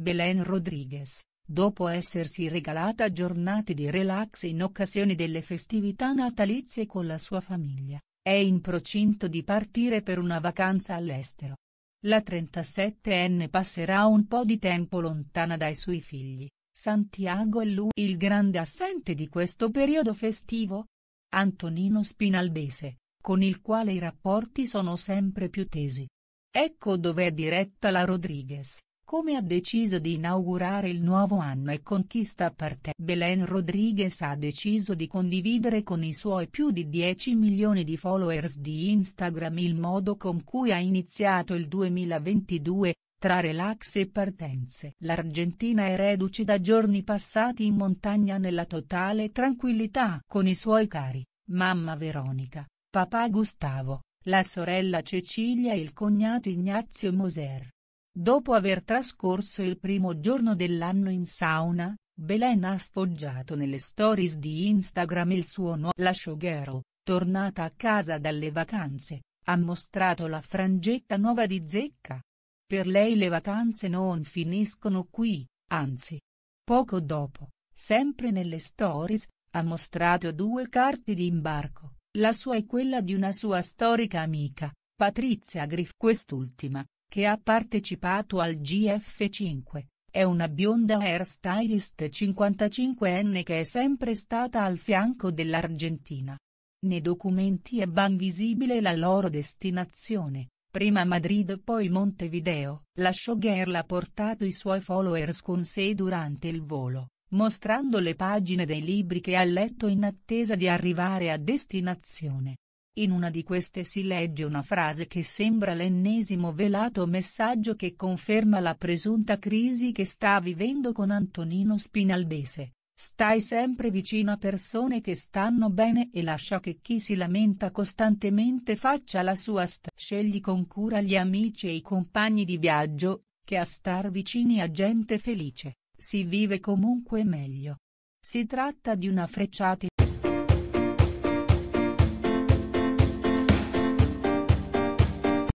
Belen Rodriguez, dopo essersi regalata giornate di relax in occasione delle festività natalizie con la sua famiglia, è in procinto di partire per una vacanza all'estero. La 37enne passerà un po' di tempo lontana dai suoi figli, Santiago e lui il grande assente di questo periodo festivo? Antonino Spinalbese, con il quale i rapporti sono sempre più tesi. Ecco dov'è diretta la Rodriguez, come ha deciso di inaugurare il nuovo anno e con chi sta per Belen Rodriguez ha deciso di condividere con i suoi più di 10 milioni di followers di Instagram il modo con cui ha iniziato il 2022, tra relax e partenze. L'Argentina è reduce da giorni passati in montagna nella totale tranquillità con i suoi cari, mamma Veronica, papà Gustavo, la sorella Cecilia e il cognato Ignazio Moser. Dopo aver trascorso il primo giorno dell'anno in sauna, Belen ha sfoggiato nelle stories di Instagram il suo nuovo La Showgirl, tornata a casa dalle vacanze, ha mostrato la frangetta nuova di zecca. Per lei le vacanze non finiscono qui, anzi. Poco dopo, sempre nelle stories, ha mostrato due carte di imbarco, la sua e quella di una sua storica amica, Patrizia Griff. Quest'ultima, che ha partecipato al GF5, è una bionda hairstylist 55enne che è sempre stata al fianco dell'Argentina. Nei documenti è ben visibile la loro destinazione, prima Madrid poi Montevideo. La showgirl ha portato i suoi followers con sé durante il volo, mostrando le pagine dei libri che ha letto in attesa di arrivare a destinazione. In una di queste si legge una frase che sembra l'ennesimo velato messaggio che conferma la presunta crisi che sta vivendo con Antonino Spinalbese. Stai sempre vicino a persone che stanno bene e lascia che chi si lamenta costantemente faccia la sua st. Scegli con cura gli amici e i compagni di viaggio, che a star vicini a gente felice, si vive comunque meglio. Si tratta di una frecciata.